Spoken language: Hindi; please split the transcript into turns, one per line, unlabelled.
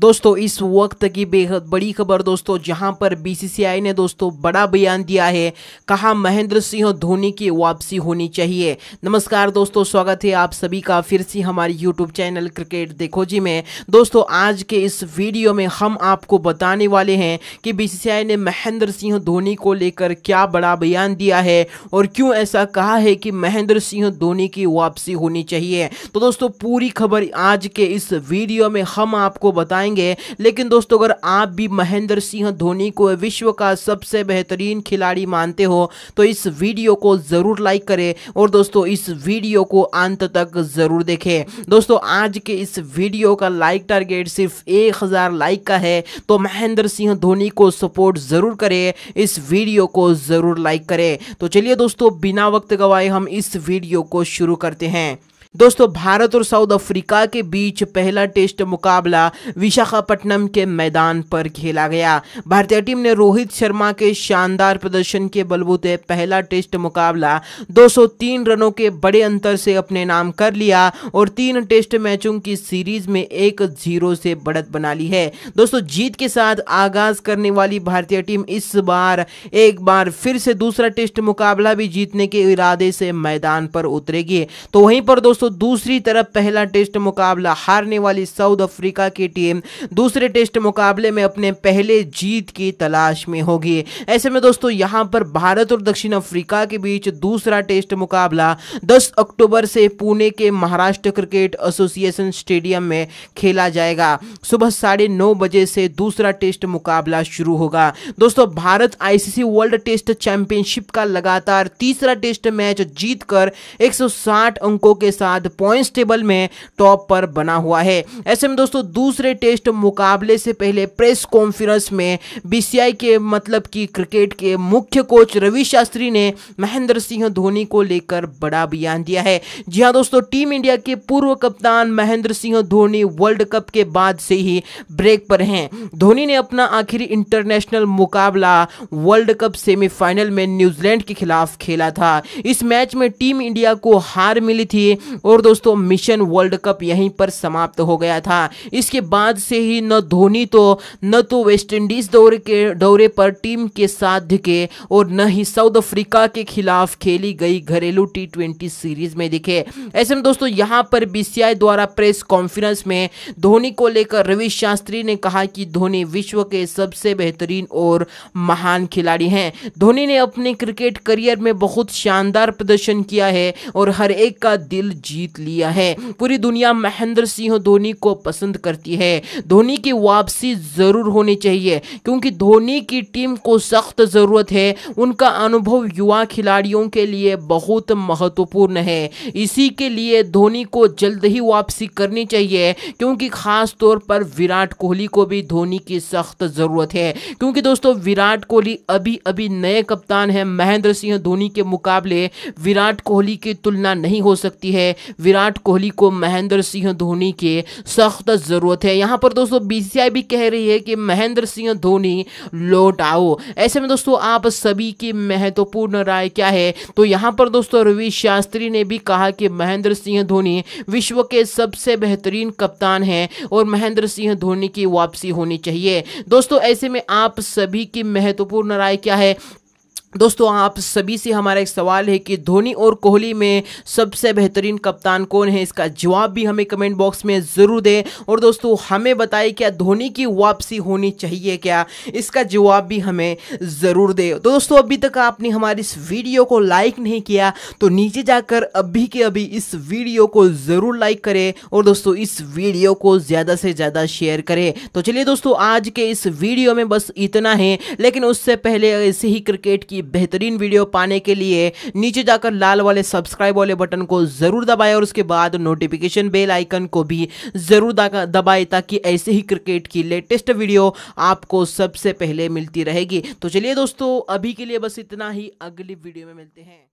दोस्तों इस वक्त की बेहद बड़ी खबर दोस्तों जहां पर बीसीसीआई ने दोस्तों बड़ा बयान दिया है कहा महेंद्र सिंह धोनी की वापसी होनी चाहिए नमस्कार दोस्तों स्वागत है आप सभी का फिर से हमारे यूट्यूब चैनल क्रिकेट देखो जी में दोस्तों आज के इस वीडियो में हम आपको बताने वाले हैं कि बीसीसीआई ने महेंद्र सिंह धोनी को लेकर क्या बड़ा बयान दिया है और क्यों ऐसा कहा है कि महेंद्र सिंह धोनी की वापसी होनी चाहिए तो दोस्तों पूरी खबर आज के इस वीडियो में हम आपको बता पाएंगे लेकिन दोस्तों अगर आप भी महेंद्र सिंह धोनी को विश्व का सबसे बेहतरीन खिलाड़ी मानते हो तो इस वीडियो को ज़रूर लाइक करें और दोस्तों इस वीडियो को अंत तक ज़रूर देखें दोस्तों आज के इस वीडियो का लाइक टारगेट सिर्फ एक हज़ार लाइक का है तो महेंद्र सिंह धोनी को सपोर्ट ज़रूर करें इस वीडियो को ज़रूर लाइक करें तो चलिए दोस्तों बिना वक्त गवाए हम इस वीडियो को शुरू करते हैं दोस्तों भारत और साउथ अफ्रीका के बीच पहला टेस्ट मुकाबला विशाखापट्टनम के मैदान पर खेला गया भारतीय टीम ने रोहित शर्मा के शानदार प्रदर्शन के बलबूते पहला टेस्ट मुकाबला 203 रनों के बड़े अंतर से अपने नाम कर लिया और तीन टेस्ट मैचों की सीरीज में एक जीरो से बढ़त बना ली है दोस्तों जीत के साथ आगाज करने वाली भारतीय टीम इस बार एक बार फिर से दूसरा टेस्ट मुकाबला भी जीतने के इरादे से मैदान पर उतरेगी तो वहीं पर दोस्तों दोस्तों दूसरी तरफ पहला टेस्ट मुकाबला हारने वाली साउथ अफ्रीका की टीम दूसरे टेस्ट मुकाबले में अपने पहले जीत की तलाश में होगी ऐसे में दोस्तों यहां पर भारत और दक्षिण अफ्रीका के बीच दूसरा टेस्ट मुकाबला 10 अक्टूबर से पुणे के महाराष्ट्र क्रिकेट एसोसिएशन स्टेडियम में खेला जाएगा सुबह साढ़े नौ बजे से दूसरा टेस्ट मुकाबला शुरू होगा दोस्तों Bharat ICC World Test Championship का लगातार तीसरा टेस्ट मैच जीतकर 160 अंकों के साथ बाद पॉइंट्स टेबल में टॉप पर बना हुआ है ऐसे में दोस्तों दूसरे टेस्ट मुकाबले से पहले प्रेस कॉन्फ्रेंस में बीसीआई के मतलब कि क्रिकेट के मुख्य कोच रवि शास्त्री ने महेंद्र सिंह धोनी को लेकर बड़ा बयान दिया है जी हाँ दोस्तों टीम इंडिया के पूर्व कप्तान महेंद्र सिंह धोनी वर्ल्ड कप के बाद से ही ब्रेक पर हैं धोनी ने अपना आखिरी इंटरनेशनल मुकाबला वर्ल्ड कप सेमीफाइनल में न्यूजीलैंड के खिलाफ खेला था इस मैच में टीम इंडिया को हार मिली थी और दोस्तों मिशन वर्ल्ड कप यहीं पर समाप्त हो गया था इसके बाद से ही न धोनी तो न तो वेस्ट इंडीज दौरे के दौरे पर टीम के साथ के और न ही साउथ अफ्रीका के खिलाफ खेली गई घरेलू टी ट्वेंटी सीरीज में दिखे ऐसे में दोस्तों यहाँ पर बीसीआई द्वारा प्रेस कॉन्फ्रेंस में धोनी को लेकर रवि शास्त्री ने कहा कि धोनी विश्व के सबसे बेहतरीन और महान खिलाड़ी हैं धोनी ने अपने क्रिकेट करियर में बहुत शानदार प्रदर्शन किया है और हर एक का दिल जीत लिया है पूरी दुनिया महेंद्र सिंह धोनी को पसंद करती है धोनी की वापसी ज़रूर होनी चाहिए क्योंकि धोनी की टीम को सख्त ज़रूरत है उनका अनुभव युवा खिलाड़ियों के लिए बहुत महत्वपूर्ण है इसी के लिए धोनी को जल्द ही वापसी करनी चाहिए क्योंकि ख़ास तौर पर विराट कोहली को भी धोनी की सख्त ज़रूरत है क्योंकि दोस्तों विराट कोहली अभी अभी नए कप्तान हैं महेंद्र सिंह धोनी के मुकाबले विराट कोहली की तुलना नहीं हो सकती है विराट कोहली को महेंद्र सिंह धोनी के सख्त ज़रूरत है यहां पर दोस्तों बीसीआई भी कह रही है कि महेंद्र सिंह धोनी लौट आओ ऐसे में दोस्तों आप सभी की महत्वपूर्ण राय क्या है तो यहां पर दोस्तों रवि शास्त्री ने भी कहा कि महेंद्र सिंह धोनी विश्व के सबसे बेहतरीन कप्तान है और महेंद्र सिंह धोनी की वापसी होनी चाहिए दोस्तों ऐसे में आप सभी की महत्वपूर्ण राय क्या है दोस्तों आप सभी से हमारा एक सवाल है कि धोनी और कोहली में सबसे बेहतरीन कप्तान कौन है इसका जवाब भी हमें कमेंट बॉक्स में ज़रूर दें और दोस्तों हमें बताएं क्या धोनी की वापसी होनी चाहिए क्या इसका जवाब भी हमें ज़रूर दें तो दोस्तों अभी तक आपने हमारी इस वीडियो को लाइक नहीं किया तो नीचे जाकर अभी के अभी इस वीडियो को ज़रूर लाइक करें और दोस्तों इस वीडियो को ज़्यादा से ज़्यादा शेयर करें तो चलिए दोस्तों आज के इस वीडियो में बस इतना है लेकिन उससे पहले ऐसे ही क्रिकेट की की बेहतरीन वीडियो पाने के लिए नीचे जाकर लाल वाले सब्सक्राइब वाले बटन को ज़रूर दबाएं और उसके बाद नोटिफिकेशन बेल आइकन को भी ज़रूर दबाएं ताकि ऐसे ही क्रिकेट की लेटेस्ट वीडियो आपको सबसे पहले मिलती रहेगी तो चलिए दोस्तों अभी के लिए बस इतना ही अगली वीडियो में मिलते हैं